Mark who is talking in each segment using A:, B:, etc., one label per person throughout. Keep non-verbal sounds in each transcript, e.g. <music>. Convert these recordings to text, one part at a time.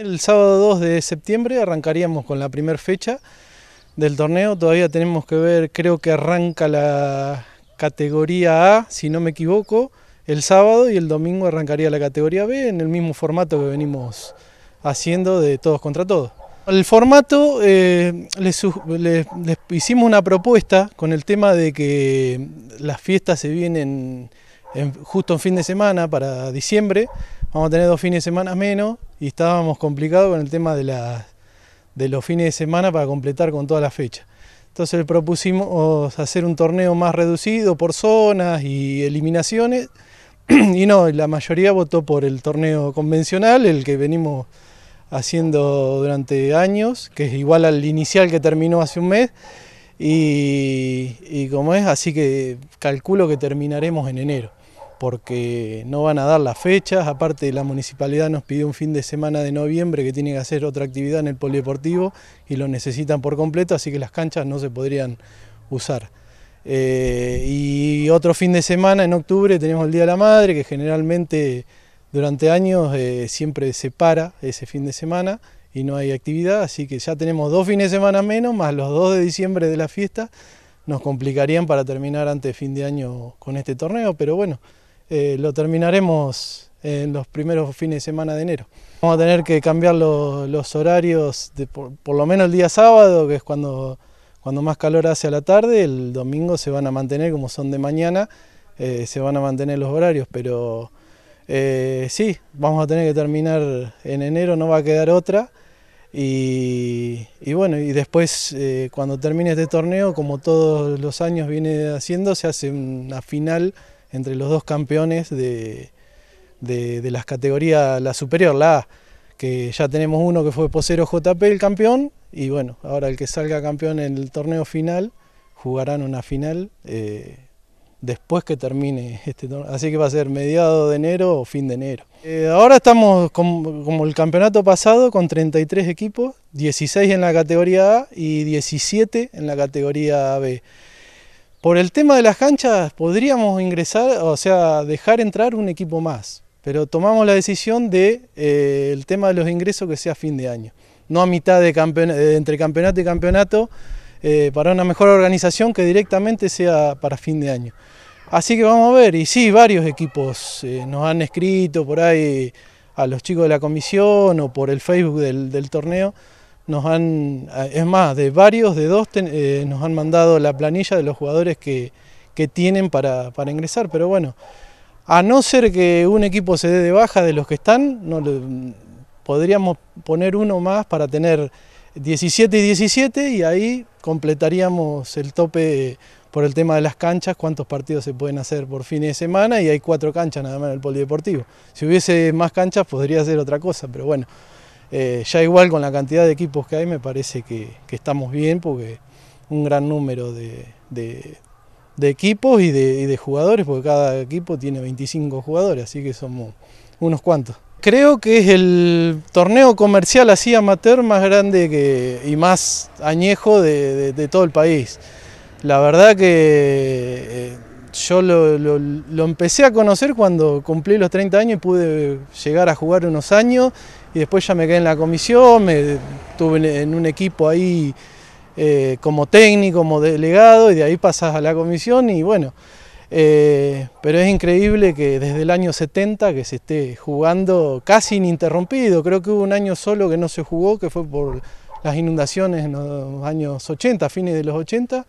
A: El sábado 2 de septiembre arrancaríamos con la primera fecha del torneo. Todavía tenemos que ver, creo que arranca la categoría A, si no me equivoco, el sábado y el domingo arrancaría la categoría B en el mismo formato que venimos haciendo de todos contra todos. El formato, eh, les, hicimos una propuesta con el tema de que las fiestas se vienen justo en fin de semana para diciembre vamos a tener dos fines de semana menos y estábamos complicados con el tema de, los fines de semana para completar con toda la fecha. Entonces propusimos hacer un torneo más reducido por zonas y eliminaciones <clears throat> y no, la mayoría votó por el torneo convencional, el que venimos haciendo durante años, que es igual al inicial que terminó hace un mes. y, como es, así que calculo que terminaremos en enero porque no van a dar las fechas, aparte la municipalidad nos pidió un fin de semana de noviembre que tiene que hacer otra actividad en el polideportivo y lo necesitan por completo, así que las canchas no se podrían usar. Eh, y otro fin de semana en octubre tenemos el Día de la Madre, que generalmente durante años eh, siempre se para ese fin de semana y no hay actividad, así que ya tenemos dos fines de semana menos, más los dos de diciembre de la fiesta, nos complicarían para terminar antes de fin de año con este torneo, pero bueno, eh, lo terminaremos en los primeros fines de semana de enero. Vamos a tener que cambiar los horarios, de por, lo menos el día sábado, que es cuando, cuando más calor hace a la tarde, el domingo se van a mantener como son de mañana, eh, se van a mantener los horarios, pero eh, sí, vamos a tener que terminar en enero, no va a quedar otra. Y, bueno, y después cuando termine este torneo, como todos los años viene haciendo, se hace una final entre los dos campeones de, de, las categorías, la superior, la A, que ya tenemos uno que fue Posero JP el campeón, y bueno, ahora el que salga campeón en el torneo final, jugarán una final eh, después que termine este torneo, así que va a ser mediado de enero o fin de enero. Eh, ahora estamos como, el campeonato pasado con 33 equipos, 16 en la categoría A y 17 en la categoría B. Por el tema de las canchas podríamos ingresar, o sea, dejar entrar un equipo más, pero tomamos la decisión de eh, el tema de los ingresos que sea fin de año, no a mitad de campeonato, eh, entre campeonato y campeonato, eh, para una mejor organización que directamente sea para fin de año. Así que vamos a ver, y sí, varios equipos nos han escrito por ahí a los chicos de la comisión o por el Facebook del torneo, nos han, eh, es más, de varios, de dos, eh, nos han mandado la planilla de los jugadores que, tienen para, ingresar, pero bueno, a no ser que un equipo se dé de baja de los que están, no podríamos poner uno más para tener 17 y 17 y ahí completaríamos el tope por el tema de las canchas, cuántos partidos se pueden hacer por fin de semana y hay cuatro canchas nada más en el polideportivo. Si hubiese más canchas podría ser otra cosa, pero bueno. Eh, ya igual con la cantidad de equipos que hay me parece que, estamos bien porque un gran número de, equipos y de, jugadores, porque cada equipo tiene 25 jugadores, así que somos unos cuantos. Creo que es el torneo comercial así amateur más grande que, y más añejo de, todo el país. La verdad que... Eh, yo lo, empecé a conocer cuando cumplí los 30 años y pude llegar a jugar unos años y después ya me quedé en la comisión, me tuve en un equipo ahí eh, como técnico, como delegado y de ahí pasas a la comisión y bueno, eh, pero es increíble que desde el año 70 que se esté jugando casi ininterrumpido, creo que hubo un año solo que no se jugó, que fue por las inundaciones en los años 80, fines de los 80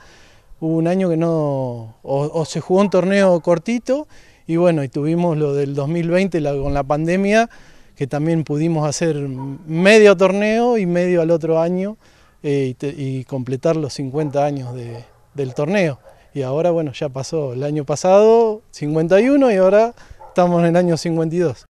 A: hubo un año que no, o, se jugó un torneo cortito y bueno, y tuvimos lo del 2020 con la pandemia, que también pudimos hacer medio torneo y medio al otro año eh, y, completar los 50 años del torneo. Y ahora, bueno, ya pasó el año pasado 51 y ahora estamos en el año 52.